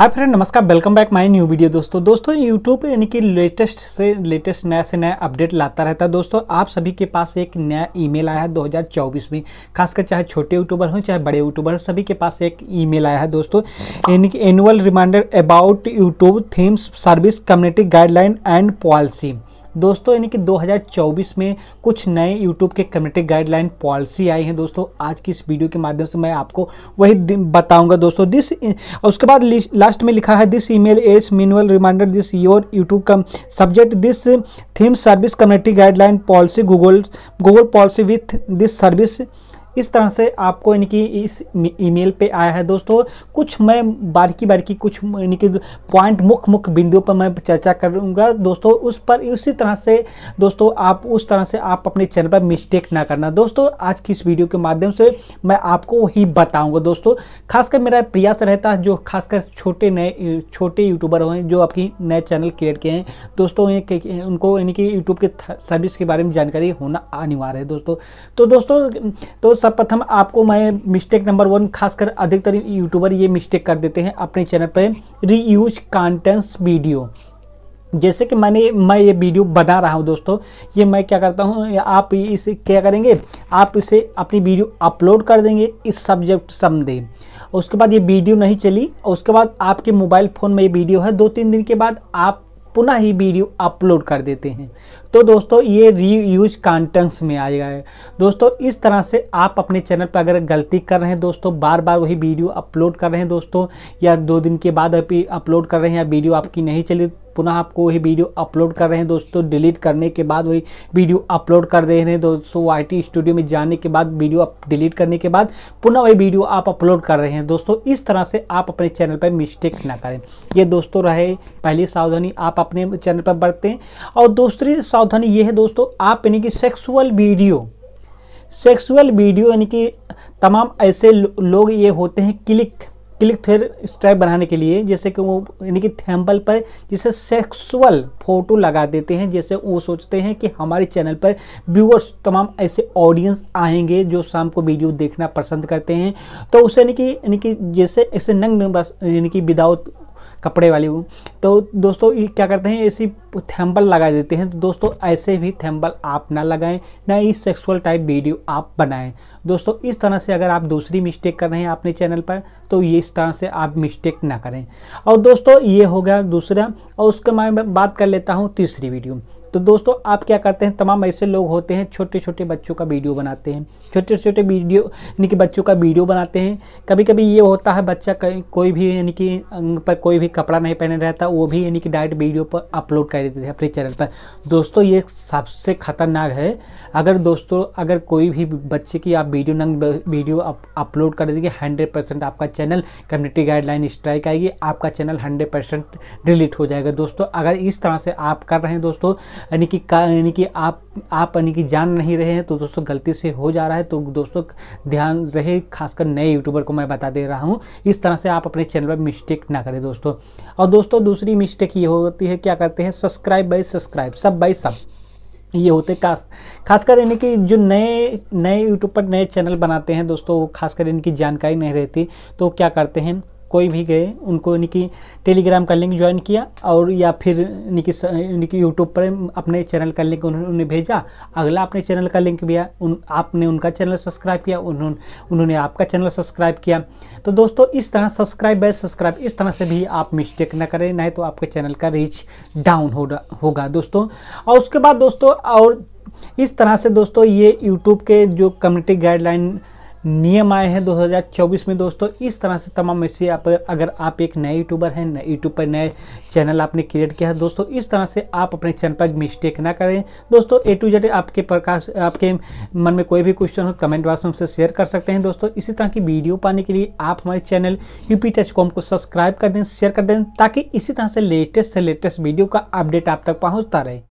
हाय friend नमस्कार welcome back my new video दोस्तों दोस्तों यूट्यूब यानी कि लेटेस्ट से लेटेस्ट नया से नया अपडेट लाता रहता है दोस्तों आप सभी के पास एक नया ईमेल आया है 2024 में खासकर चाहे छोटे यूट्यूबर हो चाहे बड़े यूट्यूबर हो सभी के पास एक ईमेल आया है दोस्तों यानी कि annual reminder about YouTube terms service community guideline and policy दोस्तों यानी कि 2024 में कुछ नए यूट्यूब के कम्युनिटी गाइडलाइन पॉलिसी आई है दोस्तों आज की इस वीडियो के माध्यम से मैं आपको वही बताऊंगा दोस्तों दिस उसके बाद लास्ट में लिखा है this email as annual reminder this your YouTube का subject this term service community guideline policy Google Google policy with this service इस तरह से आपको यानी कि इस ईमेल पे आया है दोस्तों कुछ मैं बारीकी बारीकी कुछ यानी कि पॉइंट मुख्य मुख्य बिंदुओं पर मैं चर्चा करूँगा दोस्तों उस पर उसी तरह से दोस्तों आप उस तरह से आप अपने चैनल पर मिस्टेक ना करना दोस्तों आज की इस वीडियो के माध्यम से मैं आपको वही बताऊँगा दोस्तों खासकर मेरा प्रयास रहता है जो खासकर छोटे नए छोटे यूट्यूबर हैं जो आपकी नए चैनल क्रिएट किए हैं दोस्तों ये उनको यानी कि यूट्यूब के सर्विस के बारे में जानकारी होना अनिवार्य है दोस्तों तो दोस्तों तो सर्वप्रथम आपको मैं मिस्टेक नंबर वन खासकर अधिकतर यूट्यूबर ये मिस्टेक कर देते हैं अपने चैनल पर रीयूज कॉन्टेंट्स वीडियो जैसे कि मैंने मैं ये वीडियो बना रहा हूँ दोस्तों ये मैं क्या करता हूँ आप इसे क्या करेंगे आप इसे अपनी वीडियो अपलोड कर देंगे इस सब्जेक्ट समझे उसके बाद ये वीडियो नहीं चली और उसके बाद आपके मोबाइल फ़ोन में ये वीडियो है दो तीन दिन के बाद आप पुनः ही वीडियो अपलोड कर देते हैं तो दोस्तों ये रीयूज कॉन्टेंट्स में आएगा है दोस्तों इस तरह से आप अपने चैनल पर अगर गलती कर रहे हैं दोस्तों बार बार वही वीडियो अपलोड कर रहे हैं दोस्तों या दो दिन के बाद अपलोड कर रहे हैं या वीडियो आपकी नहीं चली पुनः आपको वही वीडियो अपलोड कर रहे हैं दोस्तों डिलीट करने के बाद वही वीडियो अपलोड कर दे रहे हैं दोस्तों आई स्टूडियो में जाने के बाद वीडियो डिलीट करने के बाद पुनः वही वीडियो आप अपलोड कर रहे हैं दोस्तों इस तरह से आप अपने चैनल पर मिस्टेक ना करें ये दोस्तों रहे पहली सावधानी आप अपने चैनल पर बरतें और दूसरी सावधानी ये है दोस्तों आप यानी कि सेक्सुअल वीडियो सेक्सुअल वीडियो यानी कि तमाम ऐसे लोग ये होते हैं क्लिक क्लिक थे स्ट्राइप बनाने के लिए जैसे कि वो यानी कि थैम्पल पर जिसे सेक्सुअल फोटो लगा देते हैं जैसे वो सोचते हैं कि हमारे चैनल पर व्यूअर्स तमाम ऐसे ऑडियंस आएंगे जो शाम को वीडियो देखना पसंद करते हैं तो उसे यानी कि यानी कि जैसे ऐसे नंग यानी कि विदाउट कपड़े वाली वो तो दोस्तों ये क्या करते हैं ऐसी थैम्बल लगा देते हैं तो दोस्तों ऐसे भी थैम्बल आप ना लगाएं ना ही सेक्सुअल टाइप वीडियो आप बनाएं दोस्तों इस तरह से अगर आप दूसरी मिस्टेक कर रहे हैं अपने चैनल पर तो ये इस तरह से आप मिस्टेक ना करें और दोस्तों ये हो गया दूसरा और उसके मैं बात कर लेता हूँ तीसरी वीडियो तो दोस्तों आप क्या करते हैं तमाम ऐसे लोग होते हैं छोटे छोटे बच्चों का वीडियो बनाते हैं छोटे छोटे वीडियो यानी कि बच्चों का वीडियो बनाते हैं कभी कभी ये होता है बच्चा कोई भी यानी कि पर कोई भी कपड़ा नहीं पहने रहता वो भी यानी कि डायरेक्ट वीडियो पर अपलोड कर देते हैं अपने चैनल पर दोस्तों ये सबसे ख़तरनाक है अगर दोस्तों अगर कोई भी बच्चे की आप वीडियो नंग वीडियो अपलोड कर देंगे हंड्रेड परसेंट आपका चैनल कम्युनिटी गाइडलाइन स्ट्राइक आएगी आपका चैनल हंड्रेड परसेंट डिलीट हो जाएगा दोस्तों अगर इस तरह से आप कर रहे हैं दोस्तों यानी कि का यानी कि आप आप यानी कि जान नहीं रहे हैं तो दोस्तों गलती से हो जा रहा है तो दोस्तों ध्यान रहे खासकर नए यूट्यूबर को मैं बता दे रहा हूँ इस तरह से आप अपने चैनल पर मिस्टेक ना करें दोस्तों और दोस्तों दूसरी मिस्टेक ये होती है क्या करते हैं subscribe by subscribe sub by sub ये होते खास खासकर यानी कि जो नए नए यूट्यूब पर नए चैनल बनाते हैं दोस्तों खासकर इनकी जानकारी नहीं रहती तो क्या करते हैं कोई भी गए उनको यानी कि टेलीग्राम का लिंक ज्वाइन किया और या फिर यानी कि यूट्यूब पर अपने चैनल का लिंक उन्होंने उन्हें भेजा अगला अपने चैनल का लिंक भी उन आपने उनका चैनल सब्सक्राइब किया उन्होंने उन्होंने आपका चैनल सब्सक्राइब किया तो दोस्तों इस तरह सब्सक्राइब बाय सब्सक्राइब इस तरह से भी आप मिस्टेक ना करें ना तो आपके चैनल का रीच डाउन होगा होगा दोस्तों और उसके बाद दोस्तों और इस तरह से दोस्तों ये यूट्यूब के जो कम्युनिटी गाइडलाइन नियम आए हैं 2024 में दोस्तों इस तरह से तमाम ऐसे आप अगर आप एक नए यूट्यूबर हैं नए यूट्यूब पर नए चैनल आपने क्रिएट किया है दोस्तों इस तरह से आप अपने चैनल पर मिस्टेक ना करें दोस्तों ए टू जेड आपके प्रकाश आपके मन में कोई भी क्वेश्चन हो कमेंट बॉक्स में हमसे शेयर कर सकते हैं दोस्तों इसी तरह की वीडियो पाने के लिए आप हमारे चैनल पी टच कॉम को सब्सक्राइब कर दें शेयर कर दें ताकि इसी तरह से लेटेस्ट से लेटेस्ट वीडियो का अपडेट आप तक पहुँचता रहे